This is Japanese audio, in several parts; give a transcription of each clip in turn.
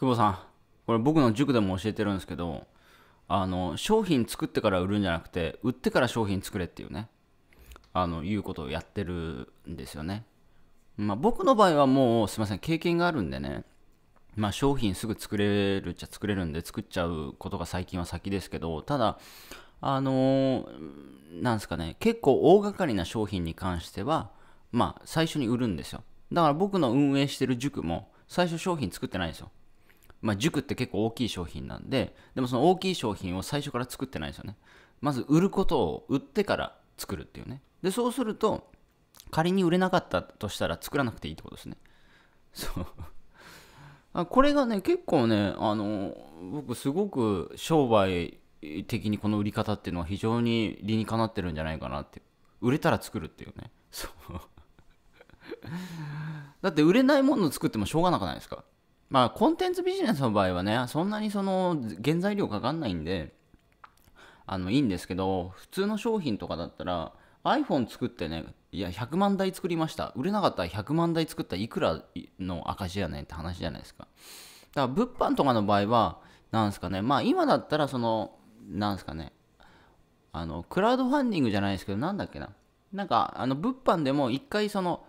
久保さん、これ僕の塾でも教えてるんですけど、あの、商品作ってから売るんじゃなくて、売ってから商品作れっていうね、あの、いうことをやってるんですよね。まあ、僕の場合はもう、すいません、経験があるんでね、まあ、商品すぐ作れるっちゃ作れるんで、作っちゃうことが最近は先ですけど、ただ、あのー、なんですかね、結構大掛かりな商品に関しては、まあ、最初に売るんですよ。だから僕の運営してる塾も、最初商品作ってないんですよ。まあ、塾って結構大きい商品なんで、でもその大きい商品を最初から作ってないですよね。まず売ることを売ってから作るっていうね。で、そうすると、仮に売れなかったとしたら作らなくていいってことですね。そう あ。これがね、結構ね、あの、僕すごく商売的にこの売り方っていうのは非常に理にかなってるんじゃないかなって。売れたら作るっていうね。そう だって売れないものを作ってもしょうがなくないですかまあ、コンテンツビジネスの場合はね、そんなにその原材料かかんないんで、あの、いいんですけど、普通の商品とかだったら、iPhone 作ってね、いや、100万台作りました。売れなかったら100万台作ったらいくらの赤字やねんって話じゃないですか。だから、物販とかの場合は、なんですかね、まあ、今だったら、その、なんですかね、あの、クラウドファンディングじゃないですけど、なんだっけな。なんか、あの、物販でも一回その、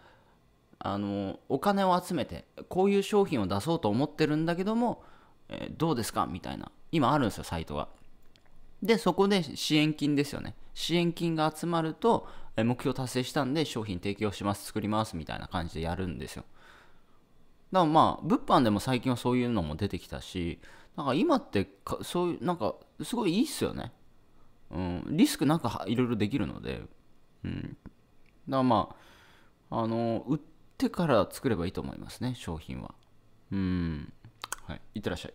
あのお金を集めてこういう商品を出そうと思ってるんだけども、えー、どうですかみたいな今あるんですよサイトがでそこで支援金ですよね支援金が集まると、え目標達成したんで商品提供します作りますみたいな感じでやるんですよだからまあ物販でも最近はそういうのも出てきたしなんか今ってそういうなんかすごいいいっすよねうんリスクなんかいろいろできるのでうんだからまああの売っってから作ればいいと思いますね、商品は。うん。はい。いってらっしゃい。